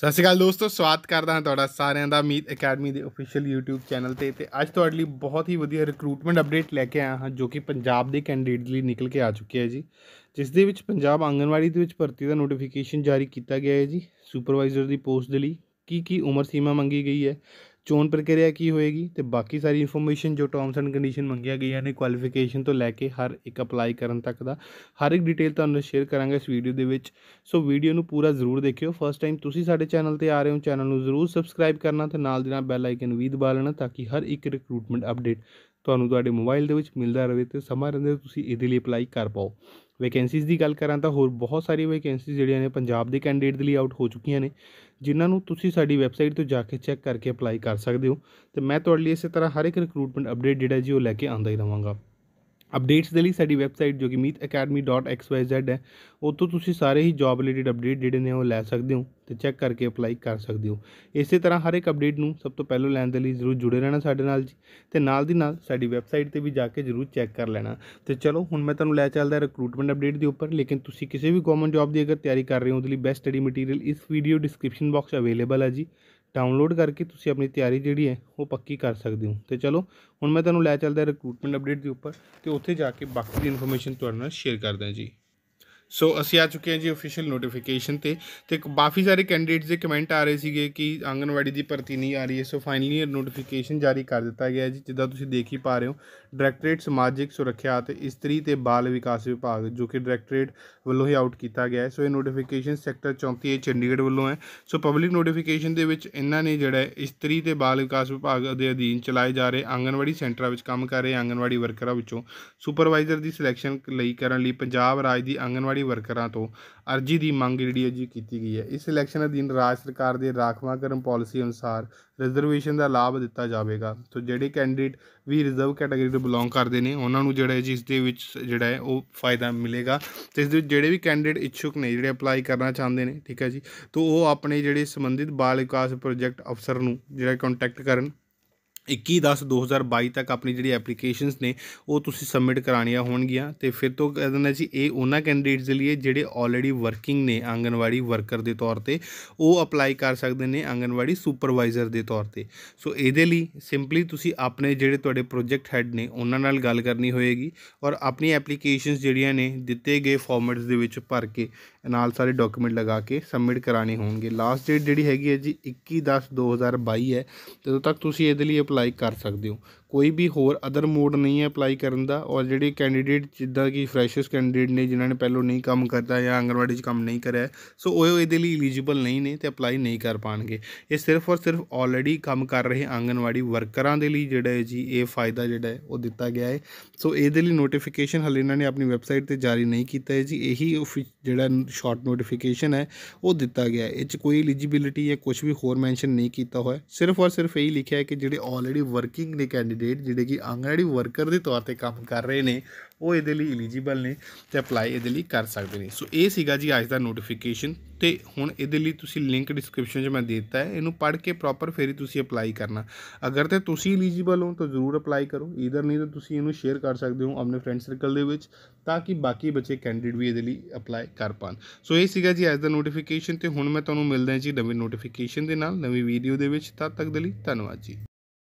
ਸਤਿ ਸ਼੍ਰੀ ਅਕਾਲ ਦੋਸਤੋ ਸਵਾਗਤ ਕਰਦਾ ਹਾਂ ਤੁਹਾਡਾ ਸਾਰਿਆਂ ਦਾ ਮੀਤ ਅਕੈਡਮੀ ਦੇ ਅਫੀਸ਼ੀਅਲ YouTube ਚੈਨਲ ਤੇ ਤੇ ਅੱਜ ਤੁਹਾਡੇ ਲਈ ਬਹੁਤ ਹੀ ਵਧੀਆ ਰਿਕਰੂਟਮੈਂਟ ਅਪਡੇਟ ਲੈ ਕੇ ਆਇਆ ਹਾਂ ਜੋ ਕਿ ਪੰਜਾਬ ਦੇ ਕੈਂਡੀਡੇਟ ਲਈ ਨਿਕਲ ਕੇ ਆ ਚੁੱਕੀ ਹੈ ਜੀ ਜਿਸ ਦੇ ਵਿੱਚ ਪੰਜਾਬ ਆਂਗਨਵਾੜੀ ਦੇ ਵਿੱਚ ਭਰਤੀ ਦਾ ਨੋਟੀਫਿਕੇਸ਼ਨ ਜਾਰੀ ਕੀਤਾ ਗਿਆ ਹੈ ਜੀ ਸੁਪਰਵਾਈਜ਼ਰ ਦੀ ਪੋਸਟ ਦੇ ਲਈ ਕੀ ਕੀ ਉਮਰ ਸੀਮਾ ਮੰਗੀ ਗਈ ਹੈ ਚੋਣ ਪ੍ਰਕਿਰਿਆ ਕੀ ਹੋਏਗੀ ਤੇ ਬਾਕੀ ਸਾਰੀ ਇਨਫੋਰਮੇਸ਼ਨ ਜੋ ਟਰਮਸ ਐਂਡ ਕੰਡੀਸ਼ਨ ਮੰਗੀਆਂ ਗਈਆਂ ਨੇ ਕੁਆਲੀਫਿਕੇਸ਼ਨ ਤੋਂ ਲੈ ਕੇ ਹਰ ਇੱਕ ਅਪਲਾਈ ਕਰਨ ਤੱਕ ਦਾ ਹਰ ਇੱਕ ਡਿਟੇਲ ਤੁਹਾਨੂੰ ਸ਼ੇਅਰ ਕਰਾਂਗੇ ਇਸ ਵੀਡੀਓ ਦੇ ਵਿੱਚ ਸੋ ਵੀਡੀਓ ਨੂੰ ਪੂਰਾ ਜ਼ਰੂਰ ਦੇਖਿਓ ਫਸਟ ਟਾਈਮ ਤੁਸੀਂ ਸਾਡੇ ਚੈਨਲ ਤੇ ਆ ਰਹੇ ਹੋ ਚੈਨਲ ਨੂੰ ਜ਼ਰੂਰ ਸਬਸਕ੍ਰਾਈਬ ਕਰਨਾ ਤੇ ਨਾਲ ਦੇ ਨਾਲ ਬੈਲ ਆਈਕਨ ਵੀ ਦਬਾ ਲੈਣਾ ਤਾਂ ਕਿ ਹਰ ਇੱਕ ਰਿਕਰੂਟਮੈਂਟ ਅਪਡੇਟ ਤੁਹਾਨੂੰ ਤੁਹਾਡੇ ਮੋਬਾਈਲ ਦੇ ਵਿੱਚ ਮਿਲਦਾ ਰਹੇ ਤੇ ਸਮਾਂ ਰਹਿੰਦੇ ਤੁਸੀਂ ਇਹਦੇ ਲਈ ਅਪਲਾਈ ਕਰ ਪਾਓ ਵੈਕੈਂਸੀਜ਼ ਦੀ ਗੱਲ ਕਰਾਂ ਤਾਂ ਹੋਰ ਬਹੁਤ ਸਾਰੀ ਵੈਕੈਂਸੀਜ਼ ਜਿਹੜੀਆਂ ਨੇ ਪੰਜਾਬ ਦੇ ਕੈਂਡੀਡੇਟ ਦੇ ਲਈ ਆਊਟ ਹੋ ਚੁੱਕੀਆਂ ਨੇ ਜਿਨ੍ਹਾਂ ਨੂੰ ਤੁਸੀਂ ਸਾਡੀ ਵੈਬਸਾਈਟ ਤੋਂ ਜਾ ਕੇ ਚੈੱਕ ਕਰਕੇ ਅਪਲਾਈ ਕਰ ਸਕਦੇ ਹੋ ਤੇ ਮੈਂ ਤੁਹਾਡੇ ਲਈ ਇਸੇ ਤਰ੍ਹਾਂ ਹਰ ਇੱਕ ਰਿਕਰੂਟਮੈਂਟ ਅਪਡੇਟ ਜਿਹੜਾ ਜੀ ਉਹ ਲੈ ਕੇ ਆਉਂਦਾ ਹੀ ਰਵਾਂਗਾ ਅਪਡੇਟਸ ਦੇ ਲਈ ਸਾਡੀ ਵੈਬਸਾਈਟ ਜੋ ਕਿ meetacademy.xyz ਹੈ ਉੱਥੋਂ ਤੁਸੀਂ ਸਾਰੇ ਹੀ ਜੌਬ ਰਿਲੇਟਡ ਅਪਡੇਟ ਜਿਹੜੇ ਨੇ ਉਹ ਲੈ ਸਕਦੇ ਹੋ ਤੇ ਚੈੱਕ ਕਰਕੇ ਅਪਲਾਈ ਕਰ ਸਕਦੇ ਹੋ ਇਸੇ ਤਰ੍ਹਾਂ ਹਰ ਇੱਕ ਅਪਡੇਟ ਨੂੰ ਸਭ ਤੋਂ ਪਹਿਲਾਂ ਲੈਣ ਦੇ ਲਈ ਜ਼ਰੂਰ ਜੁੜੇ ਰਹਿਣਾ ਸਾਡੇ ਨਾਲ ਜੀ ਤੇ ਨਾਲ ਦੀ ਨਾਲ ਸਾਡੀ ਵੈਬਸਾਈਟ ਤੇ ਵੀ ਜਾ ਕੇ ਜ਼ਰੂਰ ਚੈੱਕ ਕਰ ਲੈਣਾ ਤੇ ਚਲੋ ਹੁਣ ਮੈਂ ਤੁਹਾਨੂੰ ਲੈ ਚੱਲਦਾ ਰਿਕਰੂਟਮੈਂਟ ਅਪਡੇਟ ਦੇ ਉੱਪਰ ਲੇਕਿਨ ਤੁਸੀਂ ਕਿਸੇ ਵੀ ਗਵਰਨਮੈਂਟ ਜੌਬ ਦੀ ਅਗਰ ਤਿਆਰੀ ਕਰ ਰਹੇ ਹੋ ਉਹਦੇ ਲਈ ਬੈਸਟ ਸਟੱਡੀ ਮਟੀਰੀਅਲ ਇਸ ਵੀਡੀਓ ਡਿਸਕ੍ਰਿਪਸ਼ਨ ਬਾਕਸ ਅਵੇਲੇਬਲ ਹੈ ਜੀ ਡਾਊਨਲੋਡ ਕਰਕੇ ਤੁਸੀਂ ਆਪਣੀ ਤਿਆਰੀ ਜਿਹੜੀ ਹੈ ਉਹ ਪੱਕੀ ਕਰ ਸਕਦੇ ਹੋ ਤੇ ਚਲੋ ਹੁਣ ਮੈਂ ਤੁਹਾਨੂੰ ਲੈ ਚੱਲਦਾ ਰਿਕਰੂਟਮੈਂਟ ਅਪਡੇਟ ਦੇ ਉੱਪਰ ਤੇ ਉੱਥੇ ਜਾ ਕੇ ਬਾਕੀ ਦੀ ਇਨਫੋਰਮੇਸ਼ਨ ਤੁਹਾਡੇ ਨਾਲ ਸ਼ੇਅਰ ਕਰਦਾ ਜੀ ਸੋ ਅਸੀਂ ਆ ਚੁੱਕੇ ਹਾਂ ਜੀ ਅਫੀਸ਼ੀਅਲ ਨੋਟੀਫਿਕੇਸ਼ਨ ਤੇ ਤੇ ਕਾਫੀ ਸਾਰੇ ਕੈਂਡੀਡੇਟਸ ਦੇ ਕਮੈਂਟ ਆ ਰਹੇ ਸੀਗੇ ਕਿ ਆਂਗਨਵਾੜੀ ਦੀ ਭਰਤੀ ਨਹੀਂ ਆ ਰਹੀ ਸੋ ਫਾਈਨਲੀ ਨੋਟੀਫਿਕੇਸ਼ਨ ਜਾਰੀ ਕਰ ਦਿੱਤਾ ਗਿਆ ਜੀ ਜਿੱਦਾਂ ਤੁਸੀਂ ਦੇਖ ਹੀ ਪਾ ਰਹੇ ਹੋ ਡਾਇਰੈਕਟੋਰੇਟ ਸਮਾਜਿਕ ਸੁਰੱਖਿਆ ਅਤੇ ਇਸਤਰੀ ਤੇ ਬਾਲ ਵਿਕਾਸ ਵਿਭਾਗ ਜੋ ਕਿ ਡਾਇਰੈਕਟੋਰੇਟ ਵੱਲੋਂ ਹੀ ਆਊਟ ਕੀਤਾ ਗਿਆ ਹੈ ਸੋ ਇਹ ਨੋਟੀਫਿਕੇਸ਼ਨ ਸੈਕਟਰ 34 ਚੰਡੀਗੜ੍ਹ ਵੱਲੋਂ ਹੈ ਸੋ ਪਬਲਿਕ ਨੋਟੀਫਿਕੇਸ਼ਨ ਦੇ ਵਿੱਚ ਇਹਨਾਂ ਨੇ ਜਿਹੜਾ ਇਸਤਰੀ ਤੇ ਬਾਲ ਵਿਕਾਸ ਵਿਭਾਗ ਦੇ ਅਧੀਨ ਚਲਾਏ ਜਾ ਰਹੇ ਆਂਗਨਵਾੜੀ ਸੈਂਟਰਾਂ ਵਿੱਚ ਕੰਮ ਕਰ ਰਹੇ ਆਂਗਨਵਾੜੀ ਵਰਕਰਾਂ ਵਿੱਚੋਂ ਸੁਪਰਵਾਈਜ਼ਰ ਦੀ ਸਿਲੈਕਸ਼ਨ ਲਈ ਕਰਨ ਲਈ ਪੰਜਾਬ ਰਾਜ ਦੀ ਆਂਗਨਵਾੜੀ ਆਂਗਣਵਾੜੀ ਵਰਕਰਾਂ ਤੋਂ ਅਰਜੀ ਦੀ ਮੰਗ ਜਿਹੜੀ ਹੈ ਜੀ ਕੀਤੀ ਗਈ ਹੈ ਇਸ ਇਲੈਕਸ਼ਨ ਅਧੀਨ ਰਾਜ ਸਰਕਾਰ ਦੇ ਰਾਖਵਾਂਕਰਨ ਪਾਲਿਸੀ ਅਨੁਸਾਰ ਰਿਜ਼ਰਵੇਸ਼ਨ ਦਾ ਲਾਭ ਦਿੱਤਾ ਜਾਵੇਗਾ ਸੋ ਜਿਹੜੇ ਕੈਂਡੀਡੇਟ ਵੀ ਰਿਜ਼ਰਵ ਕੈਟਾਗਰੀ ਤੋਂ ਬਿਲੋਂਗ ਕਰਦੇ ਨੇ ਉਹਨਾਂ ਨੂੰ ਜਿਹੜਾ ਜਿਸ ਜੀ ਇਸ ਦੇ ਵਿੱਚ ਜਿਹੜਾ ਹੈ ਉਹ ਫਾਇਦਾ ਮਿਲੇਗਾ ਤੇ ਇਸ ਦੇ ਜਿਹੜੇ ਵੀ ਕੈਂਡੀਡੇਟ ਇੱਛੁਕ ਨੇ ਜਿਹੜੇ ਅਪਲਾਈ ਕਰਨਾ ਚਾਹੁੰਦੇ ਨੇ ਠੀਕ ਹੈ ਜੀ ਤੋਂ ਉਹ ਆਪਣੇ ਜਿਹੜੇ ਸੰਬੰਧਿਤ ਬਾਲ ਵਿਕਾਸ ਪ੍ਰੋਜੈਕਟ ਅਫਸਰ ਨੂੰ ਜਿਹੜਾ ਕੰਟੈਕਟ ਕਰਨ 21 10 2022 ਤੱਕ ਆਪਣੀ ਜਿਹੜੀ ਐਪਲੀਕੇਸ਼ਨਸ ਨੇ ਉਹ ਤੁਸੀਂ ਸਬਮਿਟ ਕਰਾਣੀਆਂ ਹੋਣਗੀਆਂ ਤੇ ਫਿਰ ਤੋਂ ਕਹਿ ਦਿੰਦਾ ਜੀ ਇਹ ਉਹਨਾਂ ਕੈਂਡੀਡੇਟਸ ਲਈ ਜਿਹੜੇ ਆਲਰੇਡੀ ਵਰਕਿੰਗ ਨੇ ਆਂਗਨਵਾੜੀ ਵਰਕਰ ਦੇ ਤੌਰ ਤੇ ਉਹ ਅਪਲਾਈ ਕਰ ਸਕਦੇ ਨੇ ਆਂਗਨਵਾੜੀ ਸੁਪਰਵਾਈਜ਼ਰ ਦੇ ਤੌਰ ਤੇ ਸੋ ਇਹਦੇ ਲਈ ਸਿੰਪਲੀ ਤੁਸੀਂ ਆਪਣੇ ਜਿਹੜੇ ਤੁਹਾਡੇ ਪ੍ਰੋਜੈਕਟ ਹੈੱਡ ਨੇ ਉਹਨਾਂ ਨਾਲ ਗੱਲ ਕਰਨੀ ਹੋਏਗੀ ਔਰ ਆਪਣੀ ਐਪਲੀਕੇਸ਼ਨਸ ਜਿਹੜੀਆਂ ਨੇ ਦਿੱਤੇ ਗਏ ਫਾਰਮੈਟਸ ਦੇ ਵਿੱਚ ਭਰ ਕੇ ਨਾਲ ਸਾਰੇ ਡਾਕੂਮੈਂਟ ਲਗਾ ਕੇ ਸਬਮਿਟ ਕਰਾਣੇ ਹੋਣਗੇ ਲਾਸਟ ਡੇਟ ਜਿਹੜੀ ਹੈਗੀ ਹੈ ਜੀ 21 10 2022 ਹੈ ਤਦੋਂ ਤੱਕ ਤੁਸੀਂ ਇਹਦੇ ਲਈ ਲਾਈਕ ਕਰ ਸਕਦੇ ਹੋ ਕੋਈ ਵੀ ਹੋਰ ਅਦਰ ਮੋਡ ਨਹੀਂ ਹੈ ਅਪਲਾਈ ਕਰਨ ਦਾ ਔਰ ਜਿਹੜੇ ਕੈਂਡੀਡੇਟ ਜਿੱਦਾਂ ਕਿ ਫਰੈਸ਼ਰਸ ਕੈਂਡੀਡੇਟ ਨੇ ਜਿਨ੍ਹਾਂ ਨੇ ਪਹਿਲਾਂ ਨਹੀਂ ਕੰਮ ਕਰਦਾ ਜਾਂ ਆਂਗਣਵਾੜੀ 'ਚ ਕੰਮ ਨਹੀਂ ਕਰਿਆ ਸੋ ਉਹ ਇਹਦੇ ਲਈ ਐਲੀਜੀਬਲ ਨਹੀਂ ਨੇ ਤੇ ਅਪਲਾਈ ਨਹੀਂ ਕਰ ਪਾਣਗੇ ਇਹ ਸਿਰਫ ਔਰ ਸਿਰਫ ਆਲਰੇਡੀ ਕੰਮ ਕਰ ਰਹੇ ਆਂਗਣਵਾੜੀ ਵਰਕਰਾਂ ਦੇ ਲਈ ਜਿਹੜਾ ਹੈ ਜੀ ਇਹ ਫਾਇਦਾ ਜਿਹੜਾ ਹੈ ਉਹ ਦਿੱਤਾ ਗਿਆ ਹੈ ਸੋ ਇਹਦੇ ਲਈ ਨੋਟੀਫਿਕੇਸ਼ਨ ਹਲੇ ਇਹਨਾਂ ਨੇ ਆਪਣੀ ਵੈਬਸਾਈਟ ਤੇ ਜਾਰੀ ਨਹੀਂ ਕੀਤਾ ਹੈ ਜੀ ਇਹੀ ਜਿਹੜਾ ਸ਼ਾਰਟ ਨੋਟੀਫਿਕੇਸ਼ਨ ਹੈ ਉਹ ਦਿੱਤਾ ਗਿਆ ਹੈ ਇਹ 'ਚ ਕੋਈ ਐਲੀਜੀਬਿਲਿਟੀ ਜਾਂ ਕੁਝ ਵੀ ਹੋਰ ਮੈਂਸ਼ਨ ਨਹੀਂ ਕੀਤਾ ਹੋਇਆ ਸਿਰਫ ਔਰ ਸਿਰਫ ਇਹੀ ਲਿਖਿਆ ਹੈ ਕਿ ਜਿਹੜੇ ਆਲਰੇਡੀ ਵਰਕਿੰਗ ਨੇ ਕੈਂਡੀਡੇਟ ਕੈਂਡੀਡੇਟ ਜਿਹੜੇ ਕਿ ਆਂਗਣਵਾੜੀ ਵਰਕਰ ਦੇ ਤੌਰ ਤੇ ਕੰਮ ਕਰ ਰਹੇ ਨੇ ਉਹ ਇਹਦੇ ਲਈ ਐਲੀਜੀਬਲ ਨੇ ਤੇ ਅਪਲਾਈ ਇਹਦੇ ਲਈ ਕਰ ਸਕਦੇ ਨੇ ਸੋ ਇਹ ਸੀਗਾ ਜੀ ਅੱਜ ਦਾ ਨੋਟੀਫਿਕੇਸ਼ਨ ਤੇ ਹੁਣ ਇਹਦੇ ਲਈ ਤੁਸੀਂ ਲਿੰਕ ਡਿਸਕ੍ਰਿਪਸ਼ਨ 'ਚ ਮੈਂ ਦਿੱਤਾ ਹੈ ਇਹਨੂੰ ਪੜ੍ਹ ਕੇ ਪ੍ਰੋਪਰ ਫੇਰ ਹੀ ਤੁਸੀਂ ਅਪਲਾਈ ਕਰਨਾ ਅਗਰ ਤੇ ਤੁਸੀਂ ਐਲੀਜੀਬਲ ਹੋ ਤਾਂ ਜ਼ਰੂਰ ਅਪਲਾਈ ਕਰੋ ਇਧਰ ਨਹੀਂ ਤਾਂ ਤੁਸੀਂ ਇਹਨੂੰ ਸ਼ੇਅਰ ਕਰ ਸਕਦੇ ਹੋ ਆਪਣੇ ਫਰੈਂਡ ਸਰਕਲ ਦੇ ਵਿੱਚ ਤਾਂ ਕਿ ਬਾਕੀ ਬੱਚੇ ਕੈਂਡੀਡੇਟ ਵੀ ਇਹਦੇ ਲਈ ਅਪਲਾਈ ਕਰ ਪਾਣ ਸੋ ਇਹ ਸੀਗਾ ਜੀ ਅੱਜ ਦਾ ਨੋਟੀਫਿਕੇਸ਼ਨ ਤੇ ਹੁਣ ਮੈਂ ਤੁਹਾਨੂੰ ਮਿਲਦਾ ਜੀ ਨਵੇਂ ਨੋਟੀਫਿਕੇਸ਼ਨ ਦੇ ਨਾਲ ਨਵੀਂ ਵੀਡੀਓ ਦੇ ਵਿੱਚ ਤਦ ਤੱਕ ਦੇ ਲਈ ਧੰਨਵਾਦ ਜੀ